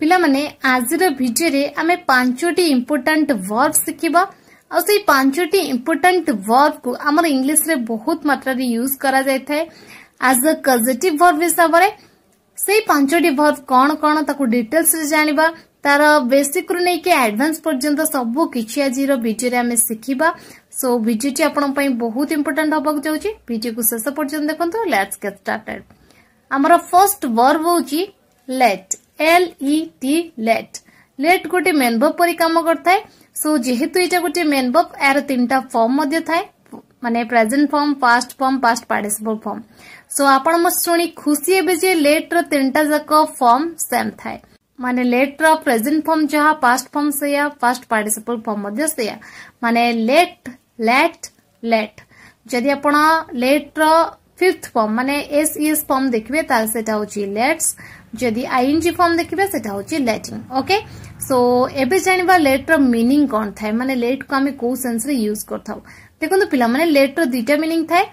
ପିଲାମାନେ ଆଜିର ଭିଡ଼ିଓରେ ଆମେ ପାଞ୍ଚଟି ଇମ୍ପୋର୍ଟାଣ୍ଟ ଭର୍ବ ଶିଖିବା ଆଉ ସେଇ ପାଞ୍ଚଟି ଇମ୍ପୋର୍ଟାଣ୍ଟ ଭର୍ବକୁ ଆମର ଇଂଲିଶରେ ବହୁତ ମାତ୍ରାରେ ୟୁଜ୍ କରାଯାଇଥାଏ ଆଜ୍ ଅ କଜେଟିଭ୍ ଭର୍ବ ହିସାବରେ ସେଇ ପାଞ୍ଚଟି ଭର୍ବ କ'ଣ କ'ଣ ତାକୁ ଡିଟେଲ୍ସରେ ଜାଣିବା ତାର ବେସିକ୍ରୁ ନେଇକି ଆଡଭାନ୍ସ ପର୍ଯ୍ୟନ୍ତ ସବୁ କିଛି ଆଜିର ଭିଡ଼ିଓରେ ଆମେ ଶିଖିବା ସୋ ଭିଡ଼ିଓଟି ଆପଣଙ୍କ ପାଇଁ ବହୁତ ଇମ୍ପୋର୍ଟାଣ୍ଟ ହେବାକୁ ଯାଉଛି ଭିଡ଼ିଓକୁ ଶେଷ ପର୍ଯ୍ୟନ୍ତ ଦେଖନ୍ତୁ ଲେଟ୍ସ ଗେଟ୍ ଷ୍ଟାର୍ଟେଡ୍ ଆମର ଫର୍ଷ୍ଟ ଭର୍ବ ହେଉଛି let L E T let let ଗୋଟେ ମେନବବ୍ ପରି କାମ କରିଥାଏ ସୋ ଯେହେତୁ ଏଇଟା ଗୋଟେ ମେନବବ୍ ଏହାର ତିନିଟା ଫର୍ମ ମଧ୍ୟ ଥାଏ ମାନେ present form past form past participle form so ଆପଣ ମୋ ଶୁଣି ଖୁସି ହେବେ ଯେ ଲେଟ୍ର ତିନିଟା ଯାକ ଫର୍ମ ସେମ୍ ଥାଏ ମାନେ ଲେଟ୍ର ପ୍ରେଜେଣ୍ଟ ଫର୍ମ ଯାହା ପାଷ୍ଟ ଫର୍ମ ସେଇଆ ପାଷ୍ଟ ପାର୍ଟିସିପଲ୍ ଫର୍ମ ମଧ୍ୟ ସେଇଆ ମାନେ ଲେଟ୍ ଲେଟ୍ ଲେଟ୍ ଯଦି ଆପଣ ଲେଟ୍ର ফিফথ ফর্ম মানে এস ইএস ফর্ম দেখবে তাহলে সেটা হচ্ছে লেটস যদি আইএনজি ফর্ম দেখবে সেটা হচ্ছে লেটিং ওকে সো এবে জাঁয়া লেট্র মিনিং কণ থাকে মানে লেট কু আমি কেউ সেন্সরে ইউজ করথাও দেখুন পিলামানে লেট্র দুইটা মিনিং থাকে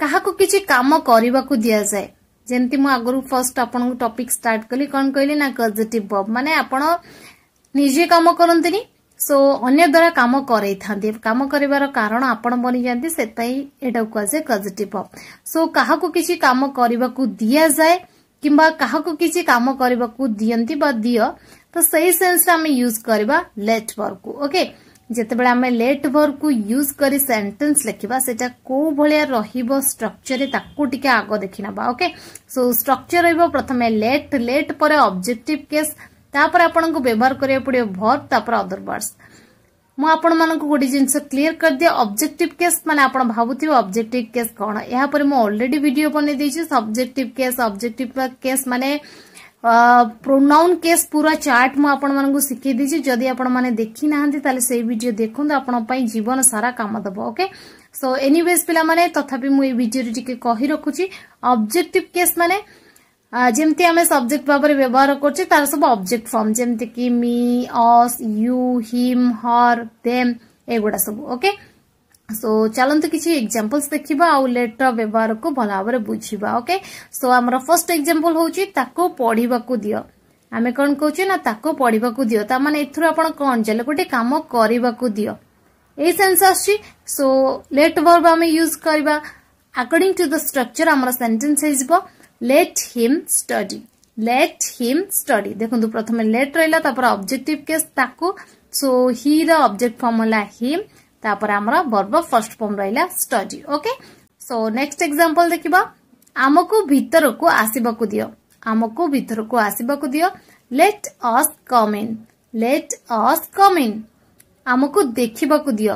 কাহাকু কিছু কাম করিবাকু দিয়া যায় ଯେମିତି ମୁଁ ଆଗରୁ ଫର୍ଷ୍ଟ ଆପଣଙ୍କୁ ଟପିକ୍ ଷ୍ଟାର୍ଟ କଲି କ'ଣ କହିଲି ନା କଜେଟିଭ୍ ବବ୍ ମାନେ ଆପଣ ନିଜେ କାମ କରନ୍ତିନି सो अन्य द्वारा कम करते कम कर कारण आपण बनी जाती से कहुए पजिट सो क्या किसी कम करने को दि जाए कि किसी कम करने को दिखती दि तो सही सेन्स यूज करवा लेट वर्क को ओके जिते बे लेट वर्क को यूज कर सेन्टेन्स लिखा से रक्चर ताक आग देखने ओके सो स्ट्रक्चर रथम लेट लेट पर अब्जेक्टिव केस तापर आपण व्यवहार करिया पडियो भर तापर अदर वर्ड्स मुझे आपण मन को कर दिए ऑब्जेक्टिव केस माने आपण भावुति ऑब्जेक्टिव केस कोन यहा पर मु already subjective case objective case माने प्रोनाउन केस पूरा चार्ट मु आपण मन को सिखि दे छि जदी आपण माने जीवन सारा काम दबो ओके सो एनीवेज पिला माने तथापि मु ए वीडियो केस माने ଯେମିତି ଆମେ ସବଜେକ୍ଟ ଭାବରେ ବ୍ୟବହାର କରୁଛେ ତାର ସବୁ ଅବଜେକ୍ଟ ଫର୍ମ ଯେମିତି କି ମି ଅସ୍ ୟୁ ହିମ୍ ହର୍ ଦେମ୍ ଏଗୁଡା ସବୁ ଓକେ ସୋ ଚାଲନ୍ତୁ କିଛି ଏକ୍ଜାମ୍ପଲ୍ସ ଦେଖିବା ଆଉ ଲେଟ୍ର ବ୍ୟବହାରକୁ ଭଲ ଭାବରେ ବୁଝିବା ଓକେ ସୋ ଆମର ଫର୍ଷ୍ଟ ଏକ୍ଜାମ୍ପଲ୍ ହେଉଛି ତାକୁ ପଢିବାକୁ ଦିଅ ଆମେ କ'ଣ କହୁଛେ ନା ତାକୁ ପଢିବାକୁ ଦିଅ ତା ମାନେ ଏଥିରୁ ଆପଣ କ'ଣ ଚାଲେ ଗୋଟେ କାମ କରିବାକୁ ଦିଅ ଏଇ ସେନ୍ସ ଆସୁଛି ସୋ ଲେଟ୍ ଭର୍ବ ଆମେ ୟୁଜ୍ କରିବା ଆକର୍ଡିଂ ଟୁ ଦ ଷ୍ଟ୍ରକ୍ଚର ଆମର ସେଣ୍ଟେନ୍ସ ହେଇଯିବ let him study let him study দেখুন প্রথমে লেট রহলা তারপরে অবজেক্টিভ কেস তাকে সো হি র অবজেক্ট ফর্ম হল হিম তারপরে আমার বর্ব ফার্স্ট ফর্ম রহলা study okay so next example দেখিবা ଆମକୁ ଭିତରକୁ ଆସିବାକୁ ଦିଅ ଆମକୁ ଭିତରକୁ ଆସିବାକୁ ଦିଅ ଲେଟ୍ ଅସ୍ କମ୍ ଇନ୍ ଲେଟ୍ ଅସ୍ କମ୍ ଇନ୍ ଆମକୁ ଦେଖିବାକୁ ଦିଅ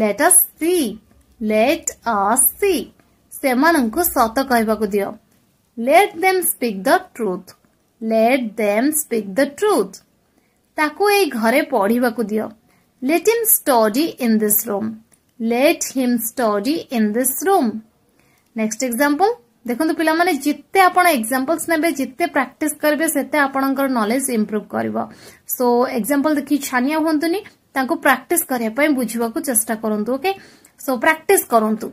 ଲେଟ୍ ଅସ୍ ସି ଲେଟ୍ ଅସ୍ ସି ସେମାନଙ୍କୁ ସତ କହିବାକୁ ଦିଅ let them speak the truth let them speak the truth ताको ए घरे पढ़ा दियो let him study in this room let him study in this room next example देखो पिला माने जित्ते आपण एग्जांपल्स नेबे जित्ते प्रैक्टिस करबे सेते आपणकर नॉलेज इंप्रूव करबो सो एग्जांपल देखी छानिया होंतुनी ताको प्रैक्टिस करे पय बुझिबा को चेष्टा करंतु ओके सो प्रैक्टिस करंतु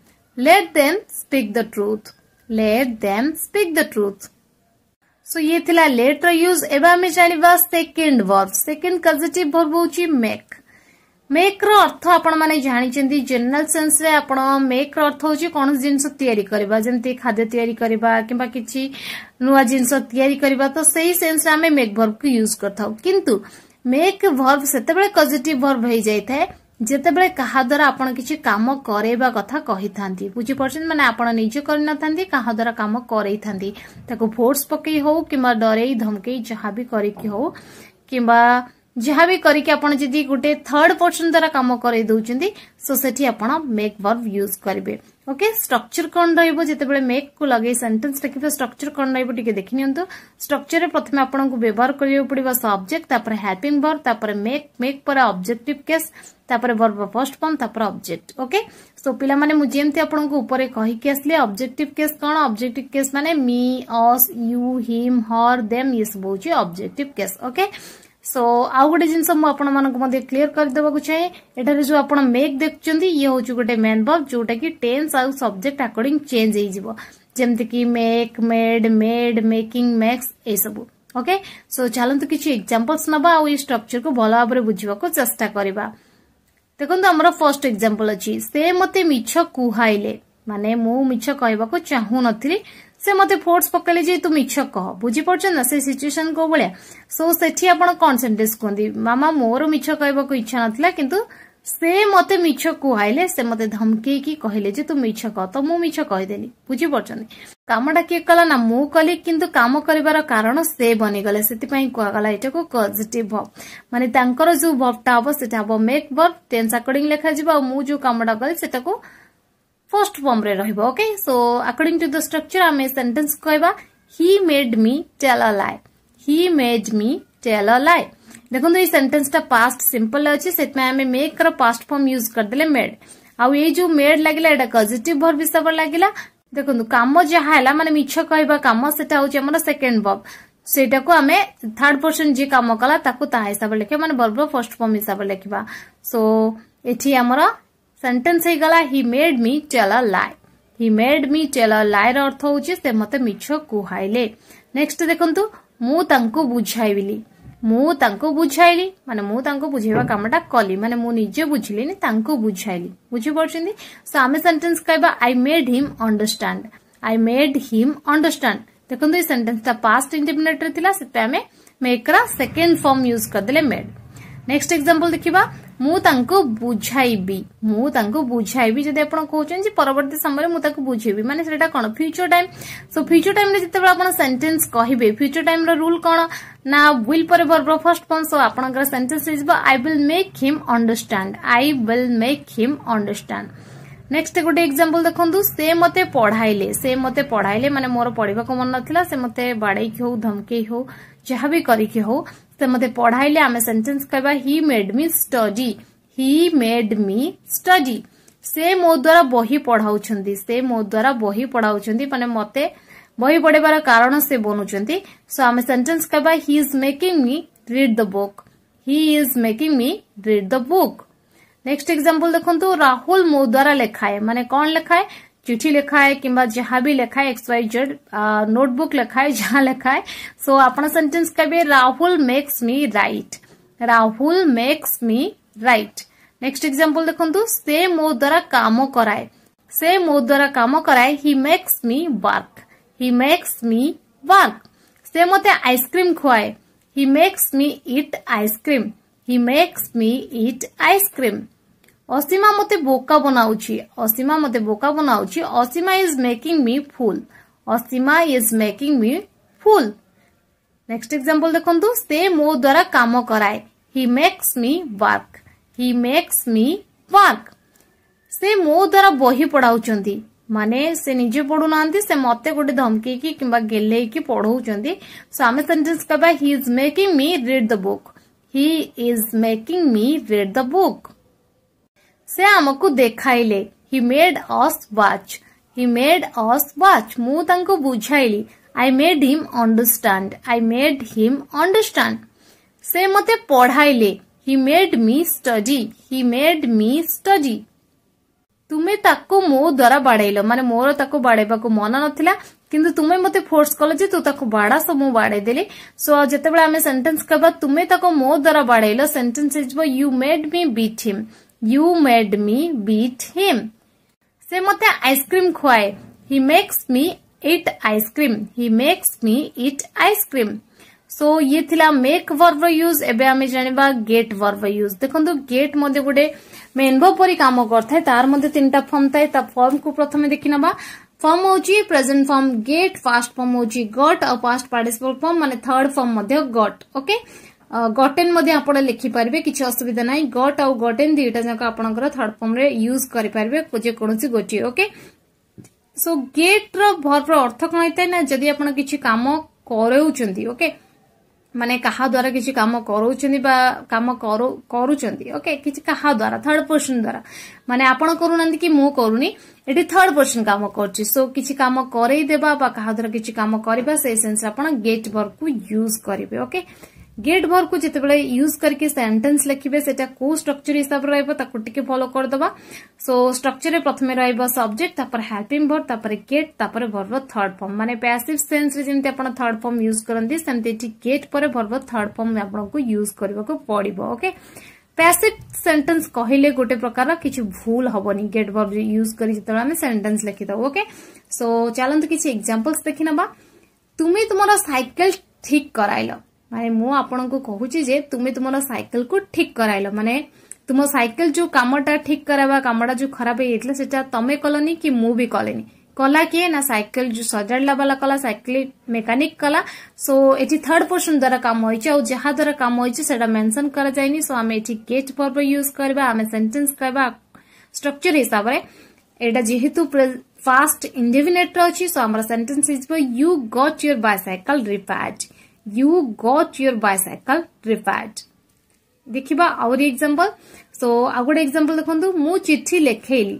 let them speak the truth let them speak the truth so ये थिला लेट यूज एवं जानवा second verb second causative verb हूँ मेक मेक रर्थ आपने जानते जेनेल सेन्स मेक रर्थ हूँ कौन जिन जमी खाद्य या कि नुआ जिन तो से सेन्स मेक भर्व को यूज करता मेक भर्व से कजिट भर्व हो जाए ଯେତେବେଳେ କାହା ଦ୍ୱାରା ଆପଣ କିଛି କାମ କରେଇବା କଥା କହିଥାନ୍ତି ବୁଝିପାରୁଛନ୍ତି ମାନେ ଆପଣ ନିଜେ କରିନଥାନ୍ତି କାହା ଦ୍ୱାରା କାମ କରେଇଥାନ୍ତି ତାକୁ ଫୋର୍ସ ପକେଇ ହଉ କିମ୍ବା ଡରେଇ ଧମକେଇ ଯାହା ବି କରିକି ହଉ କିମ୍ବା ଯାହା ବି କରିକି ଆପଣ ଯଦି ଗୋଟେ ଥର୍ଡ ପର୍ସନ ଦ୍ୱାରା କାମ କରେଇ ଦେଉଛନ୍ତି ସୋ ସେଠି ଆପଣ ମେକ୍ ଭର୍ବ ୟୁଜ୍ କରିବେ ओके स्ट्रक्चर कौन रतबे मेक को लगे सेन्टेन्स लिखे स्ट्रक्चर कौन रे देखी नि स्ट्रक्चर प्रथम आपको व्यवहार करा पड़ा सब्जेक्ट हेल्पिंग वर्ब तापर मेक मेक पर ऑब्जेक्टिव केस तापर वर्ब फर्स्ट फर्म तापर ऑब्जेक्ट ओके सो पिला माने मु जेमति आपनको ऊपर कहिके असले ऑब्जेक्टिव केस कौन ऑब्जेक्टिव केस माने me us you him her them ये सब होची ऑब्जेक्टिव केस ओके सो आउ गोटे जिन आपंक क्लीयर करदेक चाहे एठार जो आप मेक देखते ये हूँ गोटे मेन वर्ब जोटा कि टेन्स आउ सब्जेक्ट आकॉर्डिंग चेंज होमती make made made making makes ये सब ओके सो चलतु किसी एग्जांपल्स नबा आउ स्ट्रक्चर को भल भाव बुझाक चेस्टा करवा देखो आमर फर्स्ट एग्जांपल अच्छी से मत मिछ कहले माने मु मिछ चाहू नी ସେ ମୋତେ ଫୋର୍ସ ପକେଇଲେ ଯେ ତୁ ମିଛ କହ ବୁଝିପାରୁଛନ୍ତି ନା ସେ ସିଚୁଏସନ କୋଉ ଭଳିଆ ସୋ ସେଠି ଆପଣ କଣ ସେଣ୍ଟେନ୍ସ କୁହନ୍ତି ମାମା ମୋର ମିଛ କହିବାକୁ ଇଚ୍ଛା ନଥିଲା କିନ୍ତୁ ସେ ମୋତେ ମିଛ କୁହାଇଲେ ସେ ମୋତେ ଧମକେଇକି କହିଲେ ଯେ ତୁ ମିଛ କହ ତ ମୁଁ ମିଛ କହିଦେଲି ବୁଝିପାରୁଛନ୍ତି କାମଟା କିଏ କଲା ନା ମୁଁ କଲି କିନ୍ତୁ କାମ କରିବାର କାରଣ ସେ ବନିଗଲେ ସେଥିପାଇଁ କୁହାଗଲା ଏଟାକୁ ପଜିଟିଭ ଭବ ମାନେ ତାଙ୍କର ଯୋଉ ଭବଟା ହବ ସେଟା ହବ ମେକ୍ ଭବ ଟେନ୍ସ ଆକର୍ଡିଂ ଲେଖାଯିବ ଆଉ ମୁଁ ଯୋଉ କାମଟା କଲି ସେଟାକୁ फर्स्ट फर्म रे okay so according to the structure आमे सेंटेंस कहबा made me tell a lie he made me tell a lie देखो तो ये सेंटेंस टा पास्ट सिंपल अच्छे से मेक रास्ट फर्म यूज करदे मेड आउ ये जो मेड लगे एटा पॉजिटिव हिसाब लगे देखो तो कम जहाँ मानते मिछ कह कम से सेकेंड वर्ब ସେଇଟା କୁ ଆମେ ଥାର୍ଡ ପର୍ସନ ଯିଏ କାମ କଲା ତାକୁ ତାହା ହିସାବରେ ଲେଖିବା ମାନେ ବର୍ବ ଫର୍ଷ୍ଟ ଫର୍ମ ହିସାବରେ ଲେଖିବା ସୋ સેન્ટેન્સ થઈ ગલા હી મેડ મી ટેલ અ લાય হি মেড মি টেল লাইর অর্থ হচ্ছে সে মতো মিছ কুহাইলে নেক্সট দেখন্তু মু তাঙ্কু বুঝাইলি মু তাঙ্কু বুঝাইলি মানে মু তাঙ্কু বুঝাইবা কামটা কলি মানে মু নিজে বুঝিলিনি তাঙ্কু বুঝাইলি বুঝি পারছন্তি সো আমি সেন্টেন্স কইবা I made him understand I made him understand দেখন্তু এই সেন্টেন্সটা পাস্ট ইন্ডিপেন্ডেন্ট রে থিলা সেতে আমি মেকরা সেকেন্ড ফর্ম ইউজ করদেলে মেড নেক্সট এক্সাম্পল দেখিবা ମୁଁ ତାଙ୍କୁ ବୁଝାଇବି ମୁଁ ତାଙ୍କୁ ବୁଝାଇବି ଯଦି ଆପଣ କହୁଛନ୍ତି ଯେ ପରବର୍ତ୍ତୀ ସମୟରେ ମୁଁ ତାକୁ ବୁଝେଇବି ମାନେ ସେଟା କଣ ଫ୍ୟୁଚର ଟାଇମ୍ ସୋ ଫ୍ୟୁଚର ଟାଇମ୍ରେ ଯେତେବେଳେ ଆପଣ ସେଣ୍ଟେନ୍ସ କହିବେ ଫ୍ୟୁଚର ଟାଇମ୍ର ରୁଲ୍ କଣ ନା ୱିଲ୍ ପରେ ଭର୍ବର ଫର୍ଷ୍ଟ ଫର୍ମ ସୋ ଆପଣଙ୍କର ସେଣ୍ଟେନ୍ସ ହେଇଯିବ I will make him understand I will make him understand next ଗୋଟେ ଏକ୍ଜାମ୍ପଲ ଦେଖନ୍ତୁ ସେ ମୋତେ ପଢାଇଲେ ସେ ମୋତେ ପଢାଇଲେ ମାନେ ମୋର ପଢିବାକୁ ମନ ନଥିଲା ସେ ମୋତେ ବାଡ଼େଇକି ହଉ ଧମକେଇ ହଉ ଯାହା ବି କରିକି ହଉ से मते पढ़ाइले आमे सेंटेंस कहबा he made me study he made me study से मो द्वारा बही पढ़ाउछंती से मो द्वारा बही पढ़ाउछंती माने मते बही पढ़ेबार कारण से बनुछंती सो आमे सेंटेंस कहबा he is making me read the book he is making me read the book next example देखंतु राहुल मो द्वारा लिखाए माने कोन लिखाए चिठी लिखा है कि जहां भी लिखा है एक्स वाई जेड नोटबुक लिखा है जहां लिखा है सो आपण सेंटेंस कहे Rahul makes me write Rahul makes me write next example देखो से मो द्वारा काम कराए से मो द्वारा काम कराए he makes me work he makes me work से मत आईसक्रीम खुआए he makes me eat ice cream he makes me eat ice cream Asima मत बोका बनाऊ असीमा मत बोका बनाऊ Asima is making me fool Asima is making me fool next example देखु से मो द्वारा काम कराए he makes me work he makes me work से मो द्वारा बही पढ़ाऊँ माने से निजे पढ़ु ना से मत गोटे धमकई कि गेल पढ़ाऊँ सो आम सेन्टेन्स कह he is making me read the book he is making me read the book से आमको देखले हि मेड अस् वाच हि मेड अस् वाच मुझे बुझाइली I made him understand I made him understand से मत पढ़ाइले he made me study he made me study तुम्हें मो द्वारा बाड़ेल मान मोर बाड़ेबा को मन ना कि तुम्हें मत फोर्स कल तू बाड़ सो मुझेदेली सो जिते सेन्टेन्स कह तुम्हें मो द्वारा बाड़ेल sentence you made me beat him You made me beat him. ସେ ମୋତେ ଆଇସ୍କ୍ରିମ୍ ଖୁଆଏ ହି ମେକ୍ସ ମି ଇଟ୍ ଆଇସ୍କ୍ରିମ୍ ହି ମେକ୍ସ ମି ଇଟ୍ ଆଇସ୍କ୍ରିମ୍ ସୋ ଇଏ ଥିଲା ମେକ୍ ଭର୍ଭ ୟୁଜ୍ ଏବେ ଆମେ ଜାଣିବା ଗେଟ୍ ଭର୍ଭ ୟୁଜ୍ ଦେଖନ୍ତୁ ଗେଟ୍ ମଧ୍ୟ ଗୋଟେ ମେନଭ ପରି କାମ କରିଥାଏ ତାର ମଧ୍ୟ ତିନିଟା ଫର୍ମ ଥାଏ ତା ଫର୍ମକୁ ପ୍ରଥମେ ଦେଖିନେବା ফর্ম হচ্ছে present form get first form হচ্ছে গট আর ফার্স্ট পার্টিসিপাল ফর্ম মানে থার্ড ফর্ম মধ্যে গট ওকে ଗଟେନ୍ ମଧ୍ୟ ଆପଣ ଲେଖିପାରିବେ କିଛି ଅସୁବିଧା ନାହିଁ ଗଟ୍ ଆଉ ଗଟେନ୍ ଦୁଇଟା ଯାକ ଆପଣଙ୍କର ଥାର୍ଡ ଫର୍ମରେ ୟୁଜ୍ କରିପାରିବେ ଯେକୌଣସି ଗୋଟିଏ ଓକେ ସୋ ଗେଟ୍ର ଭର୍ବର ଅର୍ଥ କ'ଣ ହେଇଥାଏ ନା ଯଦି ଆପଣ କିଛି କାମ କରାଉଛନ୍ତି ଓକେ ମାନେ କାହା ଦ୍ୱାରା କିଛି କାମ କରାଉଛନ୍ତି ବା କାମ କରୁଛନ୍ତି ଓକେ କିଛି କାହା ଦ୍ୱାରା ଥାର୍ଡ ପର୍ସନ ଦ୍ୱାରା ମାନେ ଆପଣ କରୁନାହାନ୍ତି କି ମୁଁ କରୁନି ଏଠି ଥାର୍ଡ ପର୍ସନ କାମ କରୁଛି ସୋ କିଛି କାମ କରେଇଦେବା ବା କାହା ଦ୍ୱାରା କିଛି କାମ କରିବା ସେଇ ସେନ୍ସରେ ଆପଣ ଗେଟ୍ ବର୍କକୁ ୟୁଜ୍ କରିବେ ଓକେ गेट भर को जिते बड़े यूज करके सेंटेंस लिखे से स्ट्रक्चर हिसाब से रोक टे फलो सो स्ट्रक्चर प्रथम रब्जेक्ट हेल्पिंग भर तर गेट तर भरव थर्ड फर्म मान passive sense third form use करते गेट पर भरव थर्ड फर्म आपको यूज करने को पड़ो ओके पैसिव सेंटेंस कहले गोटे प्रकार कि भूल हमी गेट वर्ब यूज करेंटेन्स लिखी थो ओके सो चलत किसी एक्जामपल्स देखने तुम्हें तुम सैकेल ठीक कराइल माने मु आपन को जे तुम्हें तुम सैकल को ठीक कराइल माने तुम साइकिल जो कमटा ठीक करावा खराब तमें कलनी कि मु भी कलनी कला किए ना साइकिल जो सजाड़ा बाला कला साइकिल मेकानिक कला सो ये थर्ड पर्सन द्वारा कम होद्वारा कम होता मेनसन कर सो आम ये गेट पर्व यूज करवामेंटे कहवा स्ट्रक्चर हिसाब से जेहेतु फास्ट इंडेफिनेट अच्छी सो आम sentence you got your bicycle repair you got your bicycle repair देखा आउरी एग्जांपल सो आ गोटे एक्जामपल देखु मु चिठी लिखेली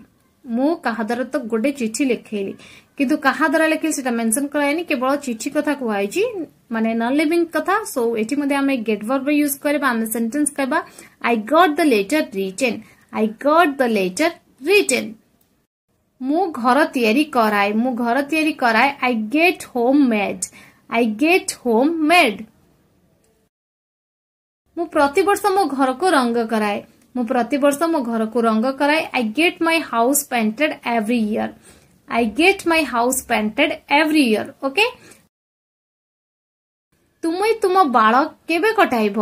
मु द्वारा तो गोटे चिठी लिखेली किंतु क्या द्वारा लिखे मेनसन कराइनी केवल चिठी कथ कई मान नन लिविंग कथा सो ये गेट वर्ब यूज करटेन्स कह I got the letter written I got the letter written मु घर या मु घर या I get home made I get home made मु प्रत वर्ष मो घर को रंग कराए मु प्रत वर्ष मो घर को रंग कराए I get my house painted every year I get my house painted every year okay तुम्हें तुम बाड़क केबे कटाइब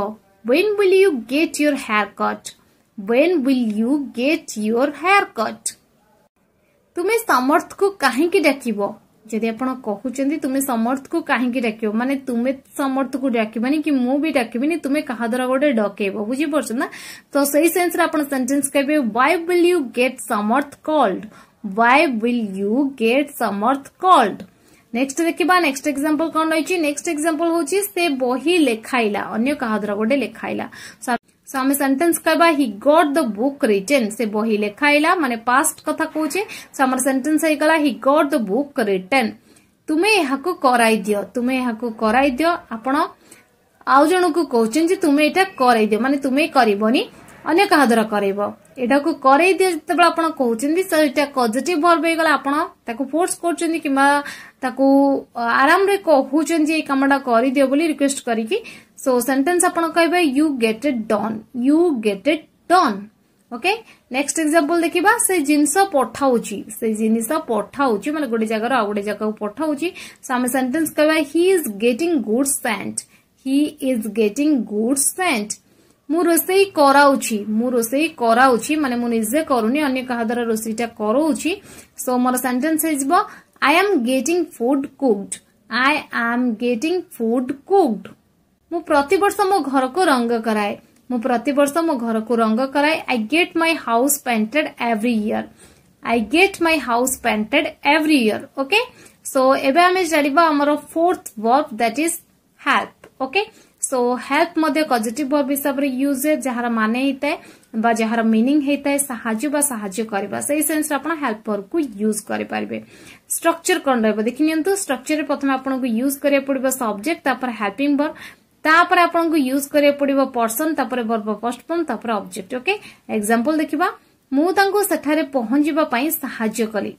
when will you get your hair cut when will you get your hair cut तुम्हें समर्थ को कहीं डाक जदि आपण कहते तुम्हें समर्थ को कहीं डाक मानते तुम्हें समर्थ को डाक मान कि मुझे डाकबी तुम्हें क्या द्वारा गोटे डक बुझी ना तो सही सेन्टेन्स कहते वाय विल यू गेट समर्थ कल्ड वाय विल यू गेट समर्थ कल्ड नेक्स्ट देखा नेक्स्ट एक्जामपल कौन रही नेक्स्ट एक्जामपल हूँ से बही लेखाइला अगर क्या द्वारा गोटे लेखाइला सो आम सेन्टेन्स कहवा हि गट द बुक रिटर्न से बही लिखाइला मान पास कथ कौचे सो आम सेन्टेन्स हि गट द बुक रिटर्न तुम्हें यह कर तुम्हें यह कर आउ जन को कौन तुम्हें यहाँ कर कर दि जो आप कहते भर्व फोर्स कर आराम कहते कर दि रिक्वेस्ट करी सो सेंटेंस कहते you get it done you get it done okay next example देखा से जिनस पठाऊँ से जिन पठाऊँ मैं मतलब गोटे जगार आ गए जगह पठाऊँ सो आम सेन्टेन्स कह is getting goods sent he is getting goods sent मु रोसे कराऊँ मु रोष कराऊँ मान मुझे करूनी अगर क्या द्वारा रोषा करोच सो मोर sentence I am getting food cooked I am getting food cooked मु प्रतिवर्ष मो घर को रंग कराए मु प्रतिवर्ष मो घर को रंग कराए I get my house painted every year I get my house painted every year okay so एबे हमें जानिबा हमरो fourth verb that is help okay so help मध्ये पॉजिटिव वर्ब हिसाब रे यूज है जहार माने हिते बा जहार मीनिंग हिते सहाय बा सहाय करबा सही सेंस रे अपन हेल्प वर्ब को यूज करि परबे स्ट्रक्चर कोन रहबो देखिनियंतु स्ट्रक्चर रे प्रथम आपन को यूज करिया पड़बा सब्जेक्ट तापर हेल्पिंग वर्ब तापर आप यूज करा पड़ा पर्सन बर्ब पोस्टपन अब्जेक्ट ओके एक्जामपल देखा मुझे पहुंचापी साली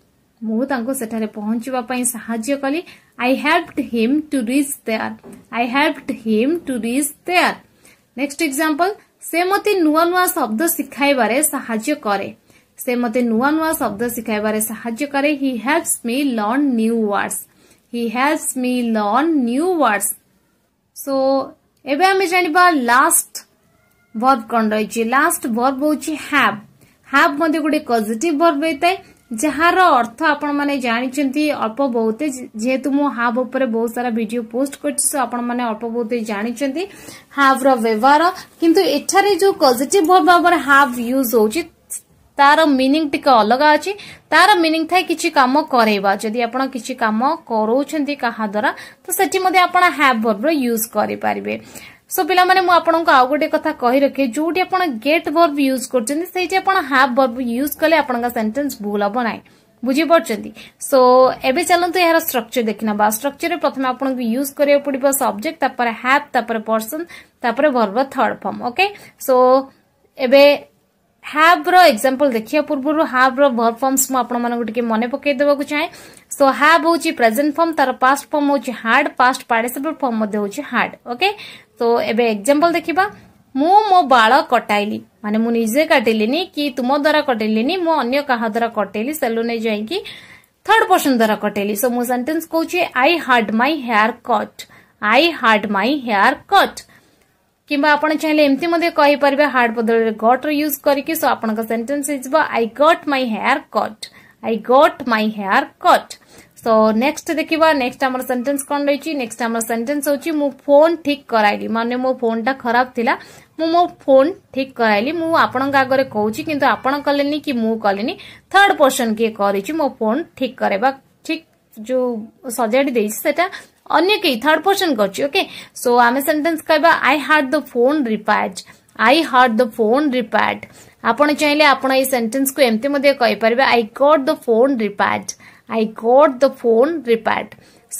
मुझे पहुंचापी साली I help him to reach there I help him to reach there next example से मत नुआ नुआ शब्द शिखाबारे साय करे से मत नुआ नुआ शब्द शिखाबारे साय करे he helps me learn new words he helps me learn new words so এবে আমি জানিবা লাস্ট ভর্ব কণ রয়েছে লাস্ট ভর্ব হচ্ছে হ্যাভ হ্যাভ মধ্যে গোটে পজিটিভ ভর্ব হয়ে ଯାହାର ଅର୍ଥ ଆପଣମାନେ ଜାଣିଛନ୍ତି ଅଳ୍ପ ବହୁତ ଯେହେତୁ ମୁଁ ହାବ୍ ଉପରେ ବହୁତ ସାରା ଭିଡ଼ିଓ ପୋଷ୍ଟ କରିଛି ତ ଆପଣମାନେ ଅଳ୍ପ ବହୁତ ଜାଣିଛନ୍ତି ହାବ୍ର ବ୍ୟବହାର କିନ୍ତୁ ଏଠାରେ ଯୋଉ ପଜିଟିଭ୍ ଭାବରେ ହାବ୍ ୟୁଜ୍ ହେଉଛି ତାର ମିନିଂ ଟିକେ ଅଲଗା ଅଛି ତାର ମିନିଂ ଥାଏ କିଛି କାମ କରେଇବା ଯଦି ଆପଣ କିଛି କାମ କରଉଛନ୍ତି କାହା ଦ୍ୱାରା ତ ସେଠି ମଧ୍ୟ ଆପଣ ହ୍ୟାଭ୍ ଭର୍ବର ୟୁଜ୍ କରିପାରିବେ ସୋ ପିଲାମାନେ ମୁଁ ଆପଣଙ୍କୁ ଆଉ ଗୋଟେ କଥା କହି ରଖେ ଯୋଉଠି ଆପଣ ଗେଟ୍ ଭର୍ବ ୟୁଜ୍ କରୁଛନ୍ତି ସେଇଠି ଆପଣ ହ୍ୟାଭ୍ ଭର୍ବ ୟୁଜ୍ କଲେ ଆପଣଙ୍କ ସେଣ୍ଟେନ୍ସ ଭୁଲ ହବ ନାହିଁ ବୁଝିପାରୁଛନ୍ତି ସୋ ଏବେ ଚାଲନ୍ତୁ ଏହାର ଷ୍ଟ୍ରକ୍ଚର ଦେଖିନେବା ଷ୍ଟ୍ରକ୍ଚରରେ ପ୍ରଥମେ ଆପଣଙ୍କୁ ୟୁଜ୍ କରିବାକୁ ପଡିବ ସବଜେକ୍ଟ ତାପରେ ହ୍ୟାଭ୍ ତାପରେ ପର୍ସନ୍ ତାପରେ ଭର୍ବର ଥର୍ଡ ଫର୍ମ ଓକେ ସୋ ଏବେ हाफ रग्जाम्पल देखा पूर्व हाफ रर्ब फर्मस मुझे मन पकईदे चाहे सो हाफ हूँ प्रेजेन्ट फर्म तार पास्ट फर्म हूँ हार्ड पास्ट पार्टिसीपेट फर्म हूँ हार्ड ओके तो एवं एक्जामपल देखा मु मो बाल कटाइली मान मुझे काटिली कि तुम द्वारा कटेली मो अन्य क्या द्वारा कटेली सेलुने जाकि थर्ड पर्सन द्वारा कटेली सो मो सेटेन्स कौच I had my hair cut I had my hair cut किमतीपर हार्ड बदल गट रूज करेन्टेन्स I got my hair cut I got my hair cut so next देखा नेक्ट आम सेन्टेन्स कौन रही नेक्ट आम सेन्टेन्स हूँ फोन ठीक कर मान मो फोन टा खराब था मो फोन ठीक कराइली आगे कहूँ कि आप कले कि कले थर्ड पर्सन किए कर मो फोन ठीक कर जो सजाड़ी देटा अन्य केही थर्ड पर्सन गर्छु ओके सो आमे सेन्टेन्स कहबा I had the phone repaired I had the phone repaired ଆପଣ ଚାହିଁଲେ ଆପଣ को ସେଣ୍ଟେନ୍ସକୁ ଏମିତି ମଧ୍ୟ କହିପାରିବେ I got the phone repaired I got the phone repaired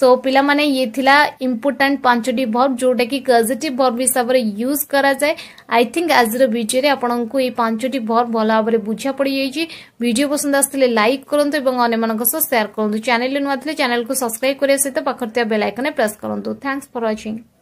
so पिलाने ये थिला इम्पोर्टाट पांचटी भर्ब जोटा कि गजेटिव भर्ब हिसाब से यूज कराए आई थिंक आज भिडियो आपण को ये पांचटी भर्ब भल भाव बुझा पड़ भिडियो पसंद आसते लाइक करूँ और अगर सेयार करूँ चैनल नुआ चैनल को सब्सक्राइब करने सहित पाखे बेल आइकन प्रेस करूँ थैंक्स फर व्वाचिंग